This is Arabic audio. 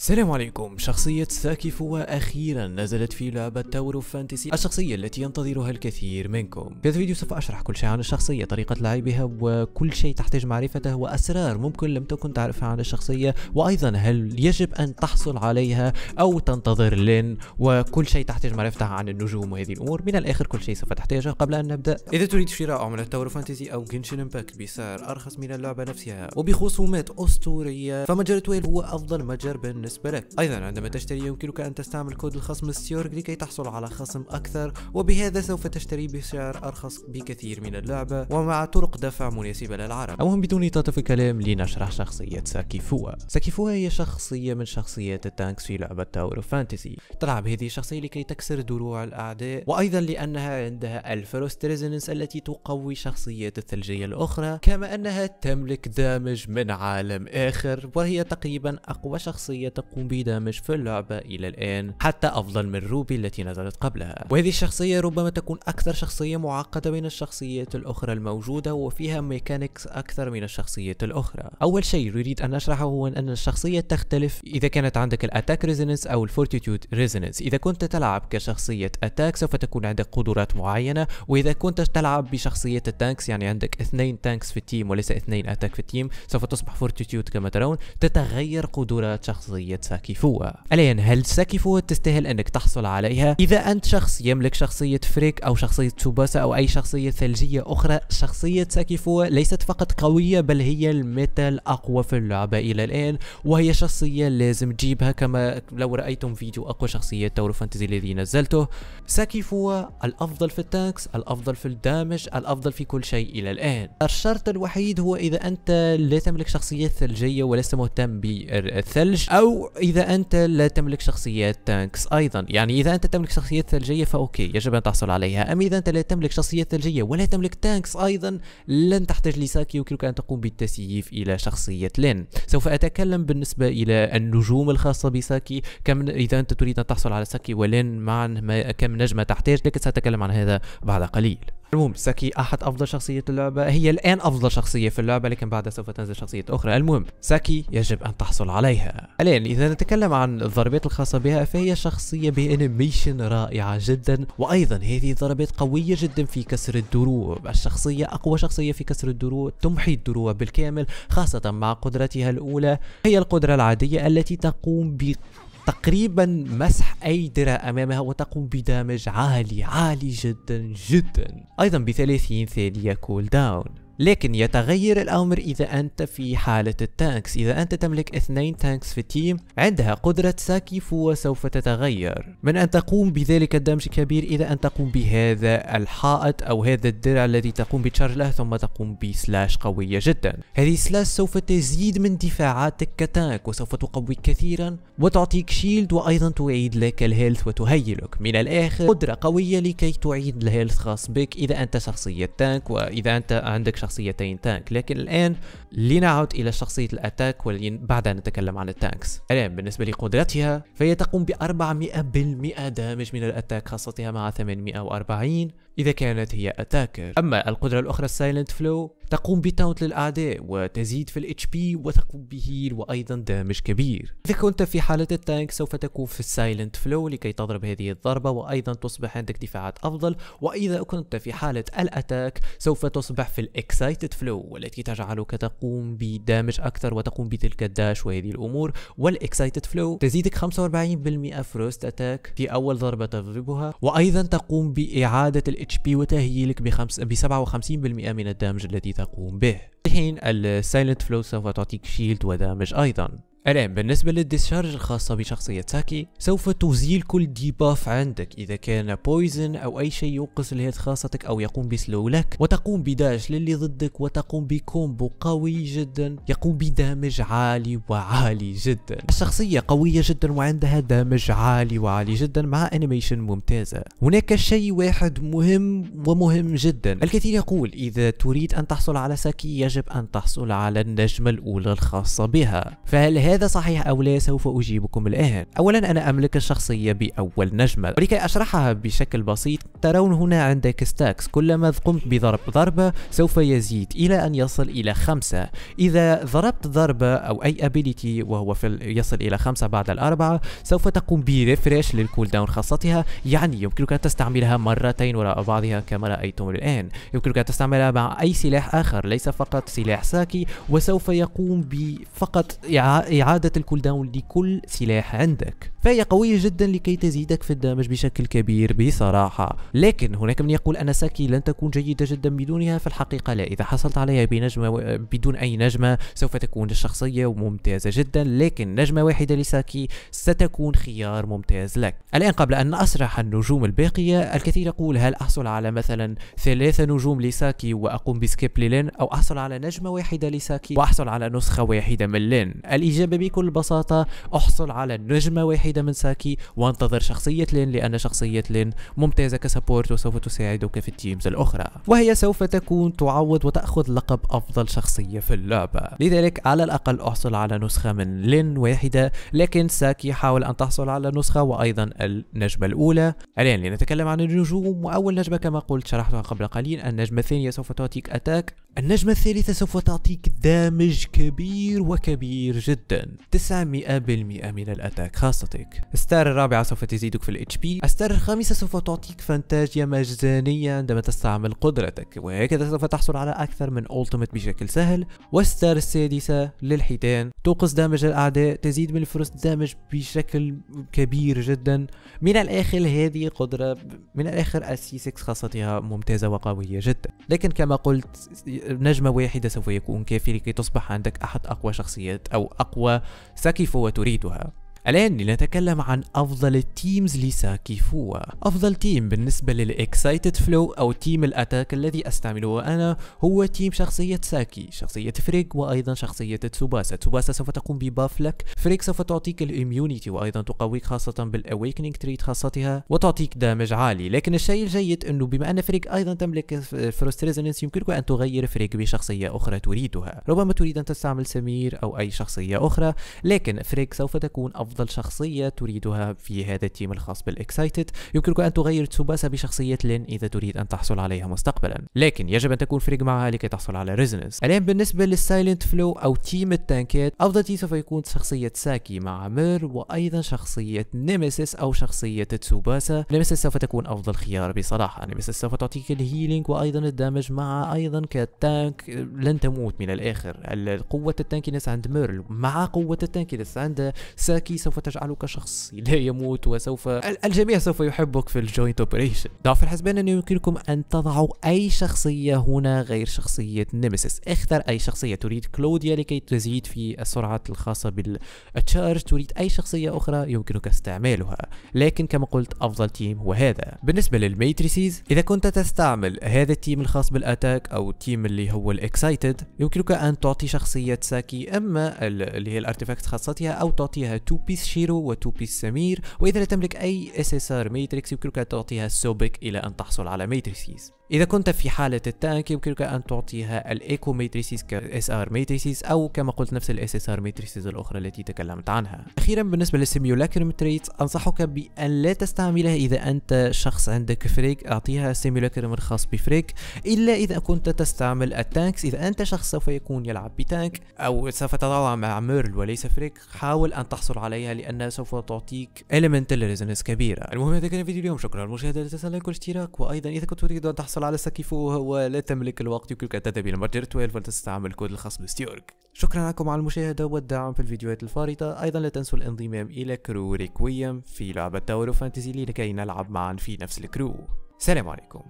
السلام عليكم شخصية ساكي أخيرا نزلت في لعبة تاور اوف فانتسي الشخصية التي ينتظرها الكثير منكم في هذا الفيديو سوف أشرح كل شيء عن الشخصية طريقة لعبها وكل شيء تحتاج معرفته وأسرار ممكن لم تكن تعرفها عن الشخصية وأيضا هل يجب أن تحصل عليها أو تنتظر لين وكل شيء تحتاج معرفته عن النجوم وهذه الأمور من الآخر كل شيء سوف تحتاجه قبل أن نبدأ إذا تريد شراء عملة تاور فانتسي أو جنشن امباكت بسعر أرخص من اللعبة نفسها وبخصومات أسطورية فمجرة تويل هو أفضل متجر بين بالنسبة لك أيضا عندما تشتري يمكنك أن تستعمل كود الخصم ستيورك لكي تحصل على خصم أكثر وبهذا سوف تشتري بسعر أرخص بكثير من اللعبة ومع طرق دفع مناسبة للعرب المهم بدون إطالة في الكلام لنشرح شخصية ساكيفوا ساكيفوا هي شخصية من شخصيات التانكس في لعبة تاور فانتسي تلعب هذه الشخصية لكي تكسر دروع الأعداء وأيضا لأنها عندها الفروست ريزونانس التي تقوي شخصيات الثلجية الأخرى كما أنها تملك دامج من عالم آخر وهي تقريبا أقوى شخصية تقوم بدمج في اللعبة إلى الآن حتى أفضل من روبي التي نزلت قبلها وهذه الشخصية ربما تكون أكثر شخصية معقدة من الشخصيات الأخرى الموجودة وفيها ميكانيكس أكثر من الشخصيات الأخرى أول شيء نريد أن نشرحه هو أن الشخصية تختلف إذا كانت عندك الأتاك ريزنس أو الفورتيتود ريزنس إذا كنت تلعب كشخصية أتاك سوف تكون عندك قدرات معينة وإذا كنت تلعب بشخصية التانكس يعني عندك اثنين تانكس في التيم وليس اثنين أتاك في التيم سوف تصبح فورتيتود كما ترون تتغير قدرات شخصية شخصية ساكيفوا الين هل ساكيفوا تستاهل انك تحصل عليها اذا انت شخص يملك شخصية فريك او شخصية توباسا او اي شخصية ثلجية اخرى شخصية ساكيفوا ليست فقط قوية بل هي الميتا الاقوى في اللعبة الى الان وهي شخصية لازم تجيبها كما لو رأيتم فيديو اقوى شخصية تور فانتزي الذي نزلته ساكيفوا الافضل في التانكس الافضل في الدامج الافضل في كل شيء الى الان الشرط الوحيد هو اذا انت لا تملك شخصية ثلجية ولست مهتم بالثلج او أو إذا أنت لا تملك شخصيات تانكس أيضا يعني إذا أنت تملك شخصيات ثلجية فأوكي يجب أن تحصل عليها أما إذا أنت لا تملك شخصيات ثلجية ولا تملك تانكس أيضا لن تحتاج لساكي يمكنك أن تقوم بالتسييف إلى شخصية لين سوف أتكلم بالنسبة إلى النجوم الخاصة بساكي كم إذا أنت تريد أن تحصل على ساكي ولين معا كم نجمة تحتاج لكن سأتكلم عن هذا بعد قليل المهم ساكي احد افضل شخصيات اللعبه هي الان افضل شخصيه في اللعبه لكن بعدها سوف تنزل شخصيات اخرى المهم ساكي يجب ان تحصل عليها الان اذا نتكلم عن الضربات الخاصه بها فهي شخصيه بانيميشن رائعه جدا وايضا هذه ضربات قويه جدا في كسر الدروع الشخصيه اقوى شخصيه في كسر الدروع تمحي الدروع بالكامل خاصه مع قدرتها الاولى هي القدره العاديه التي تقوم ب تقريبا مسح أي درع أمامها وتقوم بدمج عالي عالي جدا جدا أيضا بثلاثين ثانية كول داون لكن يتغير الأمر إذا أنت في حالة التانكس إذا أنت تملك اثنين تانكس في التيم عندها قدرة ساكي فو سوف تتغير من أن تقوم بذلك الدمج الكبير إذا أن تقوم بهذا الحائط أو هذا الدرع الذي تقوم بتشارج له ثم تقوم بسلاش قوية جدا هذه سلاش سوف تزيد من دفاعاتك كتانك وسوف تقويك كثيرا وتعطيك شيلد وأيضا تعيد لك الهيلث وتهيلك من الآخر قدرة قوية لكي تعيد الهيلث خاص بك إذا أنت شخصية تانك وإذا أنت عندك شخصيتين تانك لكن الآن لنعد إلى شخصية الأتاك وبعدها نتكلم عن التانكس الآن بالنسبة لقدرتها فهي تقوم ب 400% دامج من الأتاك خاصتها مع 840 إذا كانت هي أتاكر أما القدرة الأخرى السايلنت فلو تقوم بتاونت للأعداء وتزيد في الاتش بي وتقوم بهيل وأيضا دامج كبير إذا كنت في حالة التانك سوف تكون في السايلنت فلو لكي تضرب هذه الضربة وأيضا تصبح عندك دفاعات أفضل وإذا كنت في حالة الأتاك سوف تصبح في الاكسايتد فلو والتي تجعلك تقوم بدامج أكثر وتقوم بتلك الداش وهذه الأمور والاكسايتد فلو تزيدك 45% فروست أتاك في أول ضربة تضربها وأيضا تقوم بإعادة اتش بي وتهييلك بخمس ب 57% من الدمج الذي تقوم به في حين السايلنت فلو سوف تعطيك شيلد ودامج ايضا الآن بالنسبة للديسشارج الخاصة بشخصية ساكي سوف تزيل كل ديباف عندك إذا كان بويزن أو أي شيء ينقص الهيد خاصتك أو يقوم بسلو لك وتقوم بداش للي ضدك وتقوم بكومبو قوي جدا يقوم بدامج عالي وعالي جدا الشخصية قوية جدا وعندها دامج عالي وعالي جدا مع أنيميشن ممتازة هناك شيء واحد مهم ومهم جدا الكثير يقول إذا تريد أن تحصل على ساكي يجب أن تحصل على النجمة الأولى الخاصة بها فهل هذا صحيح أو لا سوف أجيبكم الآن أولا أنا أملك الشخصية بأول نجمة ولكي أشرحها بشكل بسيط ترون هنا عندك ستاكس كلما قمت بضرب ضربة سوف يزيد إلى أن يصل إلى خمسة إذا ضربت ضربة أو أي أبيليتي وهو في يصل إلى خمسة بعد الأربعة سوف تقوم بريفريش للكول داون خاصتها يعني يمكنك أن تستعملها مرتين وراء بعضها كما رأيتم الآن يمكنك أن تستعملها مع أي سلاح آخر ليس فقط سلاح ساكي وسوف يقوم بفقط إعادة إعادة الكول داون لكل سلاح عندك فهي قوية جدا لكي تزيدك في الدمج بشكل كبير بصراحة لكن هناك من يقول أن ساكي لن تكون جيدة جدا بدونها في الحقيقة لا إذا حصلت عليها بنجمة و... بدون أي نجمة سوف تكون الشخصية ممتازة جدا لكن نجمة واحدة لساكي ستكون خيار ممتاز لك الآن قبل أن أسرح النجوم الباقية الكثير يقول هل أحصل على مثلا ثلاثة نجوم لساكي وأقوم بسكيب للين أو أحصل على نجمة واحدة لساكي وأحصل على نسخة واحدة من لين الإجابة بكل بساطة أحصل على نجمة واحدة من ساكي وانتظر شخصية لين لأن شخصية لين ممتازة كسبورت وسوف تساعدك في التيمز الأخرى وهي سوف تكون تعوض وتأخذ لقب أفضل شخصية في اللعبة لذلك على الأقل أحصل على نسخة من لين واحدة لكن ساكي حاول أن تحصل على نسخة وأيضا النجمة الأولى الآن لنتكلم عن النجوم وأول نجمة كما قلت شرحتها قبل قليل النجمة الثانية سوف تعطيك أتاك النجمة الثالثة سوف تعطيك دامج كبير وكبير جدا 900% من الاتاك خاصتك الستار الرابعة سوف تزيدك في الاتش بي الستار الخامسة سوف تعطيك فانتاجيا مجانية عندما تستعمل قدرتك وهكذا سوف تحصل على اكثر من التيمت بشكل سهل والستار السادسة للحيتان توقص دامج الاعداء تزيد من الفرص دامج بشكل كبير جدا من الاخر هذه قدرة من الاخر السي 6 خاصتها ممتازة وقوية جدا لكن كما قلت نجمة واحدة سوف يكون كافي لكي تصبح عندك احد اقوى شخصيات او اقوى سكف وتريدها الآن لنتكلم عن أفضل التيمز لساكي فوا أفضل تيم بالنسبة للإكسايتد فلو أو تيم الأتاك الذي أستعمله أنا هو تيم شخصية ساكي شخصية فريك وأيضا شخصية تسوباسا تسوباسا سوف تقوم بباف لك فريك سوف تعطيك الإميونيتي وأيضا تقويك خاصة بالأويكنينج تريت خاصتها وتعطيك دامج عالي لكن الشيء الجيد أنه بما أن فريك أيضا تملك فروست ريزوننس يمكنك أن تغير فريك بشخصية أخرى تريدها ربما تريد أن تستعمل سمير أو أي شخصية أخرى لكن فريك سوف تكون أفضل أفضل شخصية تريدها في هذا التيم الخاص بالإكسايتد يمكنك أن تغير تسوباسا بشخصية لين إذا تريد أن تحصل عليها مستقبلا لكن يجب أن تكون فريق معها لكي تحصل على ريزنس الآن بالنسبة للسايلنت فلو أو تيم التانكات أفضل تيم سوف يكون شخصية ساكي مع مير وأيضا شخصية نيميسيس أو شخصية تسوباسا نيميسيس سوف تكون أفضل خيار بصراحة نيميسيس سوف تعطيك الهيلينج وأيضا الدمج مع أيضا كتانك لن تموت من الآخر قوة التانكينس عند ميرل مع قوة التانكينس عند ساكي سوف تجعلك شخص لا يموت وسوف الجميع سوف يحبك في الجوينت اوبريشن ضع في الحسبان انه يمكنكم أن تضعوا أي شخصية هنا غير شخصية نيمسيس اختر أي شخصية تريد كلوديا لكي تزيد في السرعة الخاصة بالتشارج تريد أي شخصية أخرى يمكنك استعمالها لكن كما قلت أفضل تيم هو هذا بالنسبة للميتريسيز إذا كنت تستعمل هذا التيم الخاص بالأتاك أو التيم اللي هو الإكسايتد يمكنك أن تعطي شخصية ساكي إما اللي هي الأرتيفاكت خاصتها أو تعطيها 2 بي بيس شيرو وتو بيس سمير واذا لا تملك اي اس اس ار ماتريكس يمكنك تعطيها سوبك الى ان تحصل على ماتريكسيز إذا كنت في حالة التانك يمكنك أن تعطيها الإيكو ميتريسيس كاس ار ماتريسيز أو كما قلت نفس الاس اس ار ماتريسيز الأخرى التي تكلمت عنها أخيرا بالنسبة للسيميولاكرم تريت أنصحك بأن لا تستعملها إذا أنت شخص عندك فريك أعطيها سيميولاكرم الخاص بفريك إلا إذا كنت تستعمل التانكس إذا أنت شخص سوف يكون يلعب بتانك أو سوف تتطلع مع ميرل وليس فريك حاول أن تحصل عليها لأنها سوف تعطيك إيليمنتال ريزنس كبيرة المهم هذا كان فيديو اليوم شكرا للمشاهدة لا تنسى اللايك والاشتراك وأيضا إذا كنت تريد أن تحصل تحصل على كيف هو لا تملك الوقت يمكنك تذهب الى متجر 12 ولتستعمل الكود الخاص بستيورك شكرا لكم على المشاهدة والدعم في الفيديوهات الفارطة أيضا لا تنسوا الانضمام إلى كرو ريكويم في لعبة تاور فانتزي لكي نلعب معا في نفس الكرو سلام عليكم